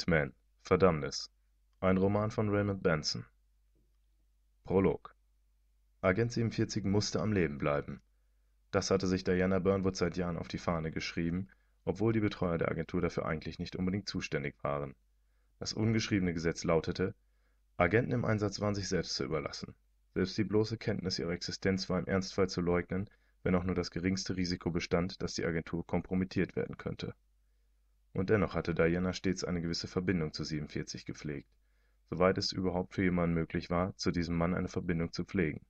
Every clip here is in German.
Hitman – Verdammnis Ein Roman von Raymond Benson Prolog Agent 47 musste am Leben bleiben. Das hatte sich Diana Burnwood seit Jahren auf die Fahne geschrieben, obwohl die Betreuer der Agentur dafür eigentlich nicht unbedingt zuständig waren. Das ungeschriebene Gesetz lautete, Agenten im Einsatz waren sich selbst zu überlassen. Selbst die bloße Kenntnis ihrer Existenz war im Ernstfall zu leugnen, wenn auch nur das geringste Risiko bestand, dass die Agentur kompromittiert werden könnte und dennoch hatte Diana stets eine gewisse Verbindung zu 47 gepflegt, soweit es überhaupt für jemanden möglich war, zu diesem Mann eine Verbindung zu pflegen.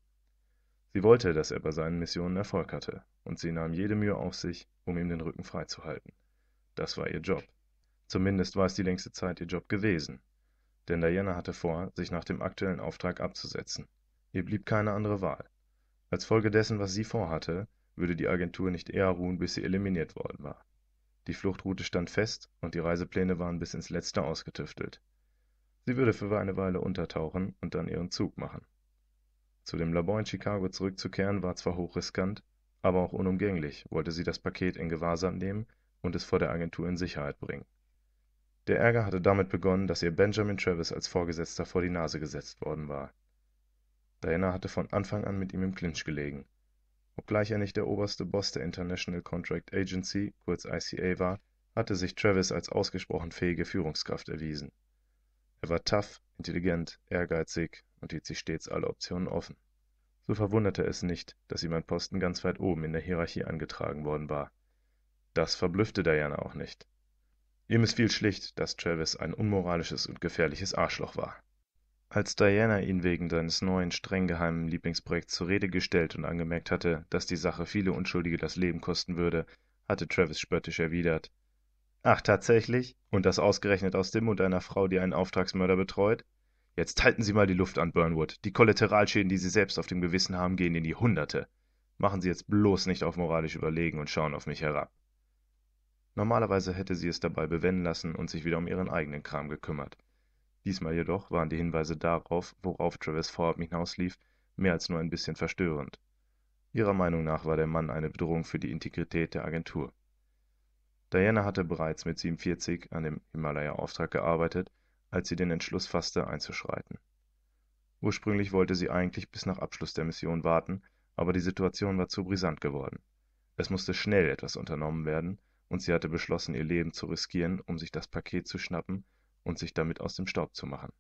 Sie wollte, dass er bei seinen Missionen Erfolg hatte, und sie nahm jede Mühe auf sich, um ihm den Rücken freizuhalten. Das war ihr Job. Zumindest war es die längste Zeit ihr Job gewesen. Denn Diana hatte vor, sich nach dem aktuellen Auftrag abzusetzen. Ihr blieb keine andere Wahl. Als Folge dessen, was sie vorhatte, würde die Agentur nicht eher ruhen, bis sie eliminiert worden war. Die Fluchtroute stand fest und die Reisepläne waren bis ins Letzte ausgetüftelt. Sie würde für eine Weile untertauchen und dann ihren Zug machen. Zu dem Labor in Chicago zurückzukehren war zwar hochriskant, aber auch unumgänglich, wollte sie das Paket in Gewahrsam nehmen und es vor der Agentur in Sicherheit bringen. Der Ärger hatte damit begonnen, dass ihr Benjamin Travis als Vorgesetzter vor die Nase gesetzt worden war. Diana hatte von Anfang an mit ihm im Clinch gelegen Obgleich er nicht der oberste Boss der International Contract Agency (kurz ICA) war, hatte sich Travis als ausgesprochen fähige Führungskraft erwiesen. Er war tough, intelligent, ehrgeizig und hielt sich stets alle Optionen offen. So verwunderte es nicht, dass ihm ein Posten ganz weit oben in der Hierarchie angetragen worden war. Das verblüffte Diana auch nicht. Ihr missfiel schlicht, dass Travis ein unmoralisches und gefährliches Arschloch war als Diana ihn wegen seines neuen, streng geheimen Lieblingsprojekts zur Rede gestellt und angemerkt hatte, dass die Sache viele Unschuldige das Leben kosten würde, hatte Travis spöttisch erwidert: Ach, tatsächlich? Und das ausgerechnet aus dem Mund einer Frau, die einen Auftragsmörder betreut? Jetzt halten Sie mal die Luft an, Burnwood. Die Kollateralschäden, die Sie selbst auf dem Gewissen haben, gehen in die Hunderte. Machen Sie jetzt bloß nicht auf moralisch überlegen und schauen auf mich herab. Normalerweise hätte sie es dabei bewenden lassen und sich wieder um ihren eigenen Kram gekümmert. Diesmal jedoch waren die Hinweise darauf, worauf Travis Fulton hinauslief, mehr als nur ein bisschen verstörend. Ihrer Meinung nach war der Mann eine Bedrohung für die Integrität der Agentur. Diana hatte bereits mit 47 an dem Himalaya-Auftrag gearbeitet, als sie den Entschluss fasste, einzuschreiten. Ursprünglich wollte sie eigentlich bis nach Abschluss der Mission warten, aber die Situation war zu brisant geworden. Es musste schnell etwas unternommen werden, und sie hatte beschlossen, ihr Leben zu riskieren, um sich das Paket zu schnappen und sich damit aus dem Staub zu machen.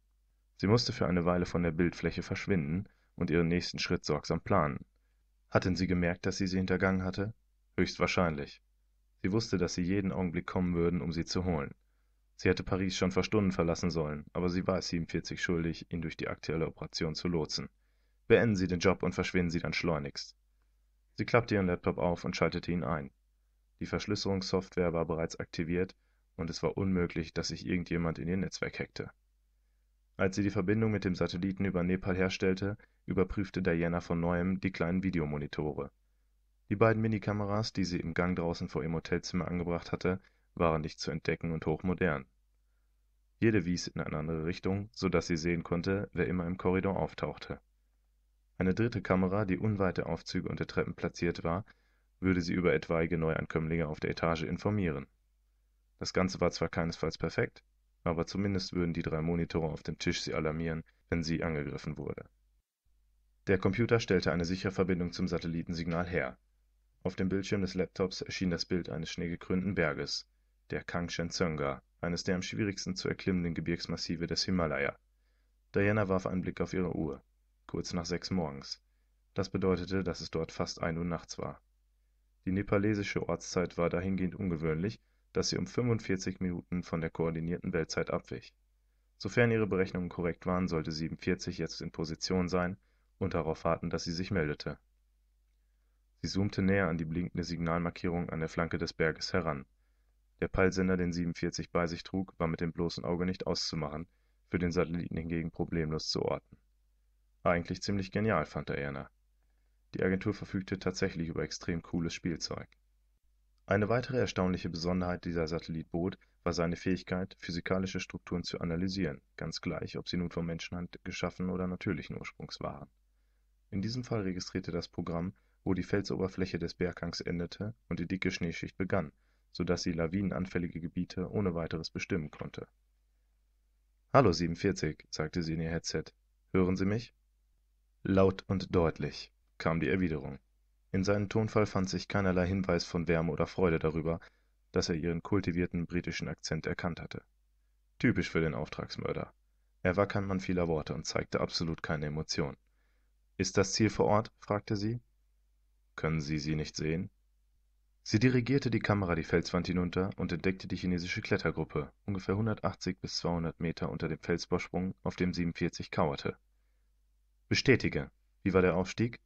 Sie musste für eine Weile von der Bildfläche verschwinden und ihren nächsten Schritt sorgsam planen. Hatten sie gemerkt, dass sie sie hintergangen hatte? Höchstwahrscheinlich. Sie wusste, dass sie jeden Augenblick kommen würden, um sie zu holen. Sie hätte Paris schon vor Stunden verlassen sollen, aber sie war es 47 schuldig, ihn durch die aktuelle Operation zu lotsen. Beenden Sie den Job und verschwinden Sie dann schleunigst. Sie klappte ihren Laptop auf und schaltete ihn ein. Die Verschlüsselungssoftware war bereits aktiviert und es war unmöglich, dass sich irgendjemand in ihr Netzwerk hackte. Als sie die Verbindung mit dem Satelliten über Nepal herstellte, überprüfte Diana von neuem die kleinen Videomonitore. Die beiden Minikameras, die sie im Gang draußen vor ihrem Hotelzimmer angebracht hatte, waren nicht zu entdecken und hochmodern. Jede wies in eine andere Richtung, so dass sie sehen konnte, wer immer im Korridor auftauchte. Eine dritte Kamera, die unweit der Aufzüge und der Treppen platziert war, würde sie über etwaige Neuankömmlinge auf der Etage informieren. Das Ganze war zwar keinesfalls perfekt, aber zumindest würden die drei Monitore auf dem Tisch sie alarmieren, wenn sie angegriffen wurde. Der Computer stellte eine sichere Verbindung zum Satellitensignal her. Auf dem Bildschirm des Laptops erschien das Bild eines schneegekrönten Berges, der Kangshenzönga, eines der am schwierigsten zu erklimmenden Gebirgsmassive des Himalaya. Diana warf einen Blick auf ihre Uhr. Kurz nach sechs morgens. Das bedeutete, dass es dort fast ein Uhr nachts war. Die nepalesische Ortszeit war dahingehend ungewöhnlich, dass sie um 45 Minuten von der koordinierten Weltzeit abwich. Sofern ihre Berechnungen korrekt waren, sollte 47 jetzt in Position sein und darauf warten, dass sie sich meldete. Sie zoomte näher an die blinkende Signalmarkierung an der Flanke des Berges heran. Der Peilsender, den 47 bei sich trug, war mit dem bloßen Auge nicht auszumachen, für den Satelliten hingegen problemlos zu orten. Eigentlich ziemlich genial, fand er Erna. Die Agentur verfügte tatsächlich über extrem cooles Spielzeug. Eine weitere erstaunliche Besonderheit die der Satellit bot, war seine Fähigkeit, physikalische Strukturen zu analysieren, ganz gleich, ob sie nun von Menschenhand geschaffen oder natürlichen Ursprungs waren. In diesem Fall registrierte das Programm, wo die Felsoberfläche des Berghangs endete und die dicke Schneeschicht begann, so dass sie lawinenanfällige Gebiete ohne weiteres bestimmen konnte. Hallo 47, sagte sie in ihr Headset. Hören Sie mich? Laut und deutlich kam die Erwiderung in seinem tonfall fand sich keinerlei hinweis von wärme oder freude darüber daß er ihren kultivierten britischen akzent erkannt hatte typisch für den auftragsmörder er war kein mann vieler worte und zeigte absolut keine emotion ist das ziel vor ort fragte sie können sie sie nicht sehen sie dirigierte die kamera die felswand hinunter und entdeckte die chinesische klettergruppe ungefähr 180 bis 200 meter unter dem felsvorsprung auf dem 47 kauerte bestätige wie war der aufstieg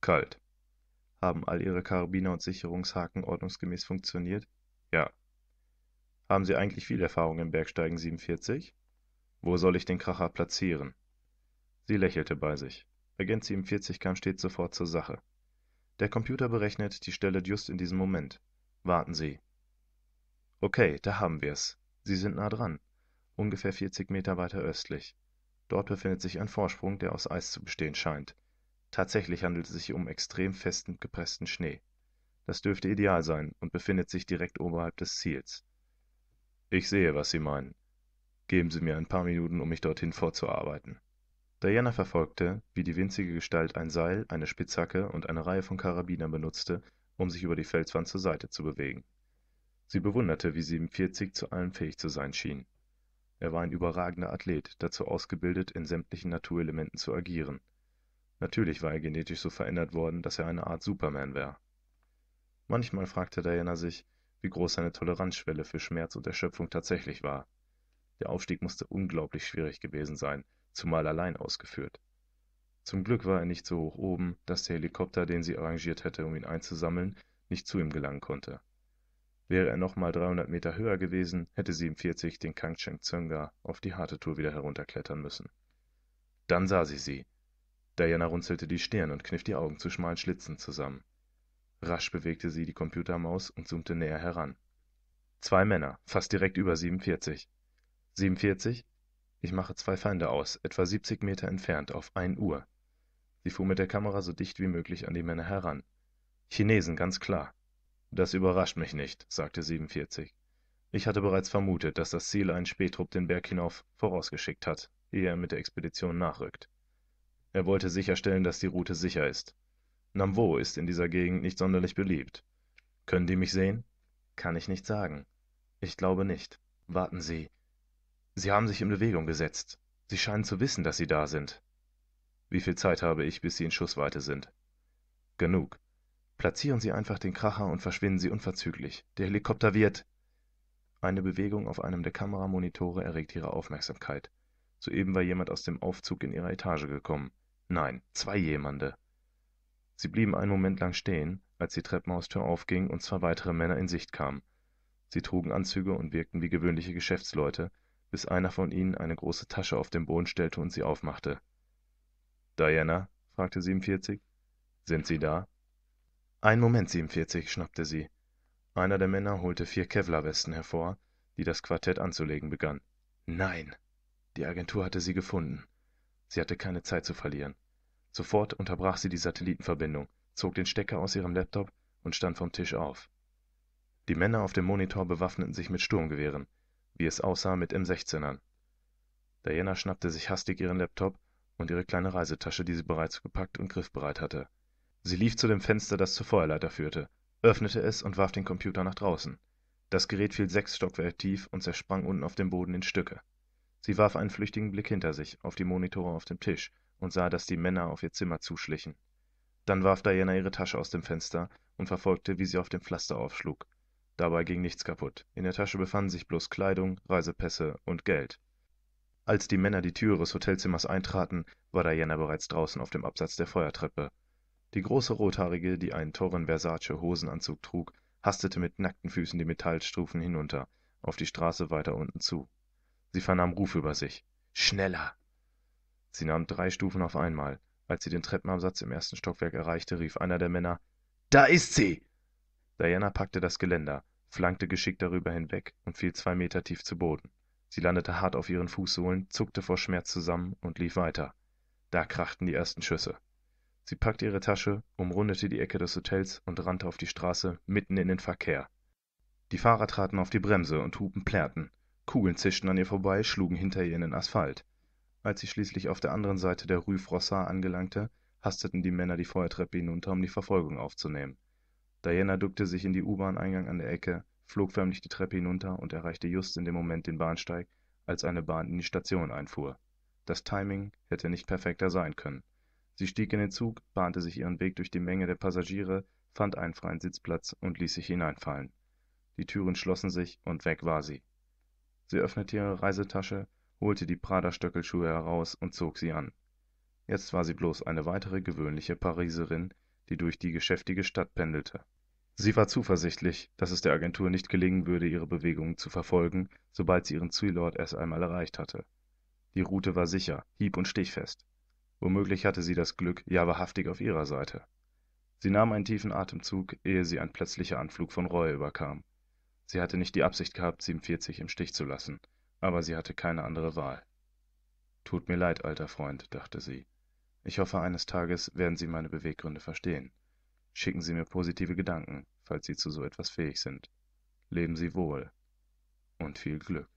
kalt haben all Ihre Karabiner und Sicherungshaken ordnungsgemäß funktioniert? Ja. Haben Sie eigentlich viel Erfahrung im Bergsteigen 47? Wo soll ich den Kracher platzieren? Sie lächelte bei sich. Agent 47 kam stets sofort zur Sache. Der Computer berechnet die Stelle just in diesem Moment. Warten Sie. Okay, da haben wir's. Sie sind nah dran. Ungefähr 40 Meter weiter östlich. Dort befindet sich ein Vorsprung, der aus Eis zu bestehen scheint. Tatsächlich handelt es sich um extrem festen, gepressten Schnee. Das dürfte ideal sein und befindet sich direkt oberhalb des Ziels. Ich sehe, was Sie meinen. Geben Sie mir ein paar Minuten, um mich dorthin vorzuarbeiten. Diana verfolgte, wie die winzige Gestalt ein Seil, eine Spitzhacke und eine Reihe von Karabinern benutzte, um sich über die Felswand zur Seite zu bewegen. Sie bewunderte, wie 47 zu allem fähig zu sein schien. Er war ein überragender Athlet, dazu ausgebildet, in sämtlichen Naturelementen zu agieren – Natürlich war er genetisch so verändert worden, dass er eine Art Superman wäre. Manchmal fragte Diana sich, wie groß seine Toleranzschwelle für Schmerz und Erschöpfung tatsächlich war. Der Aufstieg musste unglaublich schwierig gewesen sein, zumal allein ausgeführt. Zum Glück war er nicht so hoch oben, dass der Helikopter, den sie arrangiert hätte, um ihn einzusammeln, nicht zu ihm gelangen konnte. Wäre er nochmal 300 Meter höher gewesen, hätte sie im 40 den Kangcheng Tsönga auf die harte Tour wieder herunterklettern müssen. Dann sah sie sie, Diana runzelte die Stirn und kniff die Augen zu schmalen Schlitzen zusammen. Rasch bewegte sie die Computermaus und zoomte näher heran. Zwei Männer, fast direkt über 47. 47? Ich mache zwei Feinde aus, etwa 70 Meter entfernt, auf ein Uhr. Sie fuhr mit der Kamera so dicht wie möglich an die Männer heran. Chinesen, ganz klar. Das überrascht mich nicht, sagte 47. Ich hatte bereits vermutet, dass das Ziel einen Spätrupp den Berg hinauf vorausgeschickt hat, ehe er mit der Expedition nachrückt er wollte sicherstellen, dass die Route sicher ist. Namwo ist in dieser Gegend nicht sonderlich beliebt. Können die mich sehen? Kann ich nicht sagen. Ich glaube nicht. Warten Sie. Sie haben sich in Bewegung gesetzt. Sie scheinen zu wissen, dass Sie da sind. Wie viel Zeit habe ich, bis Sie in Schussweite sind? Genug. Platzieren Sie einfach den Kracher und verschwinden Sie unverzüglich. Der Helikopter wird. Eine Bewegung auf einem der Kameramonitore erregt ihre Aufmerksamkeit. Soeben war jemand aus dem Aufzug in ihrer Etage gekommen nein zwei jemande sie blieben einen moment lang stehen als die treppenhaustür aufging und zwei weitere männer in sicht kamen sie trugen anzüge und wirkten wie gewöhnliche geschäftsleute bis einer von ihnen eine große tasche auf den boden stellte und sie aufmachte diana fragte sind sie da einen moment schnappte sie einer der männer holte vier kevlarwesten hervor die das quartett anzulegen begann nein die agentur hatte sie gefunden Sie hatte keine Zeit zu verlieren. Sofort unterbrach sie die Satellitenverbindung, zog den Stecker aus ihrem Laptop und stand vom Tisch auf. Die Männer auf dem Monitor bewaffneten sich mit Sturmgewehren, wie es aussah mit M16ern. Diana schnappte sich hastig ihren Laptop und ihre kleine Reisetasche, die sie bereits gepackt und griffbereit hatte. Sie lief zu dem Fenster, das zur Feuerleiter führte, öffnete es und warf den Computer nach draußen. Das Gerät fiel sechs Stockwerke tief und zersprang unten auf dem Boden in Stücke sie warf einen flüchtigen blick hinter sich auf die monitore auf dem tisch und sah daß die männer auf ihr zimmer zuschlichen dann warf diana ihre tasche aus dem fenster und verfolgte wie sie auf dem pflaster aufschlug dabei ging nichts kaputt in der tasche befanden sich bloß kleidung reisepässe und geld als die männer die tür des hotelzimmers eintraten war diana bereits draußen auf dem absatz der feuertreppe die große rothaarige die einen teuren versace hosenanzug trug hastete mit nackten füßen die metallstufen hinunter auf die straße weiter unten zu Sie vernahm Rufe über sich. Schneller! Sie nahm drei Stufen auf einmal. Als sie den Treppenabsatz im ersten Stockwerk erreichte, rief einer der Männer Da ist sie! Diana packte das Geländer, flankte geschickt darüber hinweg und fiel zwei Meter tief zu Boden. Sie landete hart auf ihren Fußsohlen, zuckte vor Schmerz zusammen und lief weiter. Da krachten die ersten Schüsse. Sie packte ihre Tasche, umrundete die Ecke des Hotels und rannte auf die Straße mitten in den Verkehr. Die Fahrer traten auf die Bremse und hupen plärrten kugeln zischten an ihr vorbei schlugen hinter ihr in den asphalt als sie schließlich auf der anderen seite der rue frossard angelangte hasteten die männer die feuertreppe hinunter um die verfolgung aufzunehmen diana duckte sich in die u bahneingang an der ecke flog förmlich die treppe hinunter und erreichte just in dem moment den bahnsteig als eine bahn in die station einfuhr das timing hätte nicht perfekter sein können sie stieg in den zug bahnte sich ihren weg durch die menge der passagiere fand einen freien sitzplatz und ließ sich hineinfallen die türen schlossen sich und weg war sie Sie öffnete ihre Reisetasche, holte die Prada-Stöckelschuhe heraus und zog sie an. Jetzt war sie bloß eine weitere gewöhnliche Pariserin, die durch die geschäftige Stadt pendelte. Sie war zuversichtlich, dass es der Agentur nicht gelingen würde, ihre Bewegungen zu verfolgen, sobald sie ihren Zielort erst einmal erreicht hatte. Die Route war sicher, hieb- und stichfest. Womöglich hatte sie das Glück, ja wahrhaftig auf ihrer Seite. Sie nahm einen tiefen Atemzug, ehe sie ein plötzlicher Anflug von Reue überkam. Sie hatte nicht die Absicht gehabt, 47 im Stich zu lassen, aber sie hatte keine andere Wahl. Tut mir leid, alter Freund, dachte sie. Ich hoffe, eines Tages werden Sie meine Beweggründe verstehen. Schicken Sie mir positive Gedanken, falls Sie zu so etwas fähig sind. Leben Sie wohl und viel Glück.